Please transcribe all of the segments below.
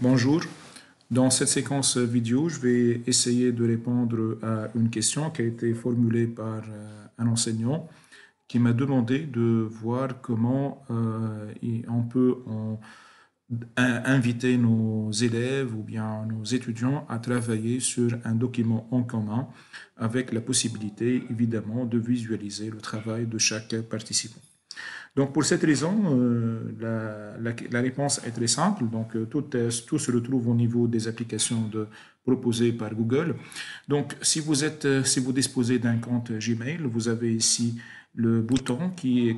Bonjour. Dans cette séquence vidéo, je vais essayer de répondre à une question qui a été formulée par euh, un enseignant qui m'a demandé de voir comment euh, on peut inviter nos élèves ou bien nos étudiants à travailler sur un document en commun avec la possibilité évidemment de visualiser le travail de chaque participant. Donc pour cette raison, euh, la, réponse est très simple. Donc euh, tout, se retrouve au niveau des applications proposées par Google. Donc euh, si vous, disposez d'un compte Gmail, vous avez ici le bouton qui,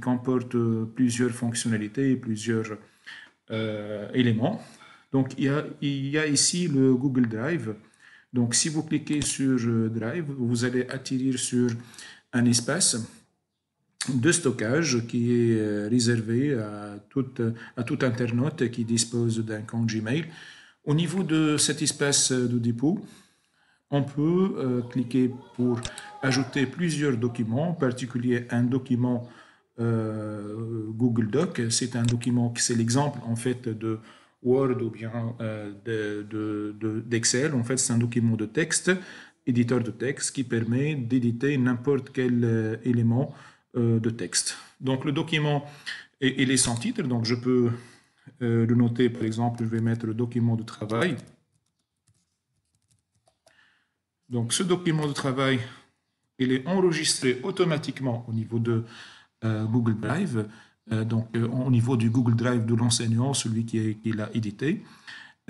comporte plusieurs fonctionnalités et plusieurs éléments. Donc il y, a, il y, a, ici le Google Drive. Donc si vous cliquez sur Drive, vous allez atterrir sur un espace de stockage qui est euh, réservé à tout, euh, à tout internaute qui dispose d'un compte Gmail. Au niveau de cet espace de dépôt, on peut euh, cliquer pour ajouter plusieurs documents, en particulier un document Google Doc. C'est un document qui c'est l'exemple en fait de Word ou bien euh, d'Excel. en fait, c'est un document de texte, éditeur de texte, qui permet d'éditer n'importe quel élément euh, de texte. Donc le document et, est les sans titre, donc je peux euh, le noter, par exemple, je vais mettre le document de travail. Donc ce document de travail, il est enregistré automatiquement au niveau de euh, Google Drive, donc au niveau du Google Drive de l'enseignant, celui qui l'a édité.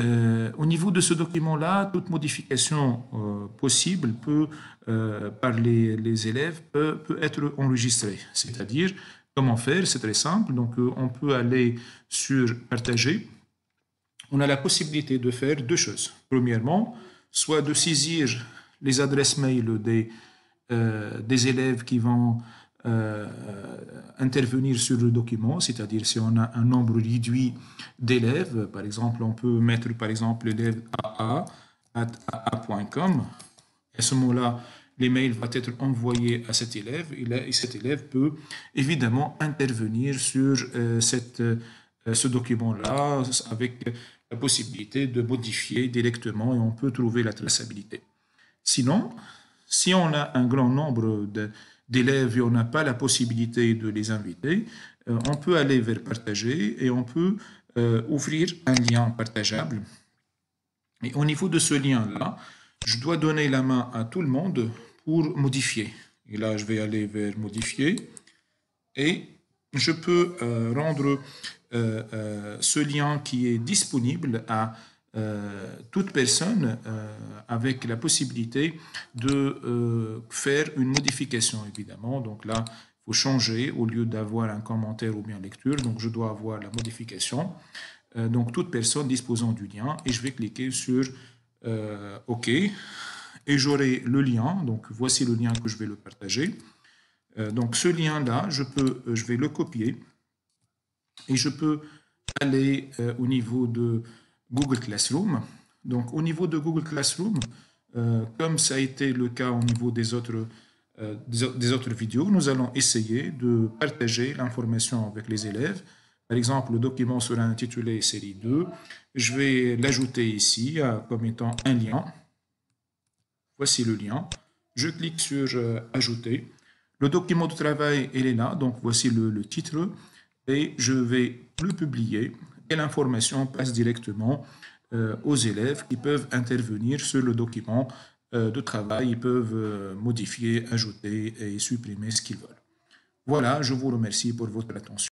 Euh, au niveau de ce document-là, toute modification euh, possible peut, euh, par les, élèves peut, être enregistrée. C'est-à-dire, comment faire C'est très simple. Donc, on peut aller sur partager. On a la possibilité de faire deux choses. Premièrement, soit de saisir les adresses mail des, des élèves qui vont euh, intervenir sur le document, c'est-à-dire si on a un nombre réduit d'élèves, par exemple, on peut mettre par exemple l'élève AA.com. À ce moment-là, l'email va être envoyé à cet élève et, cet élève peut évidemment intervenir sur euh, euh, ce document-là avec la possibilité de modifier directement et on peut trouver la traçabilité. Sinon, si on a un grand nombre d'élèves et on n'a pas la possibilité de les inviter, euh, on peut aller vers partager et on peut euh, ouvrir un lien partageable. Et au niveau de ce lien-là, je dois donner la main à tout le monde pour modifier. Et là, je vais aller vers modifier et je peux euh, rendre ce lien qui est disponible à euh, toute personne euh, avec la possibilité de euh, faire une modification, évidemment. Donc là, il faut changer au lieu d'avoir un commentaire ou bien lecture. Donc je dois avoir la modification. donc toute personne disposant du lien et je vais cliquer sur OK et j'aurai le lien. Donc voici le lien que je vais le partager. donc ce lien-là, je, peux, je vais le copier et je peux aller au niveau de Google Classroom. Donc au niveau de Google Classroom, euh, comme ça a été le cas au niveau des autres, euh, des, autres vidéos, nous allons essayer de partager l'information avec les élèves. Par exemple, le document sera intitulé série 2. Je vais l'ajouter ici euh, comme étant un lien. Voici le lien. Je clique sur Ajouter. Le document de travail, Elena. est là, donc voici le, le titre. Et je vais le publier et l'information passe directement euh, aux élèves qui peuvent intervenir sur le document euh, de travail. Ils peuvent euh, modifier, ajouter et supprimer ce qu'ils veulent. Voilà, je vous remercie pour votre attention.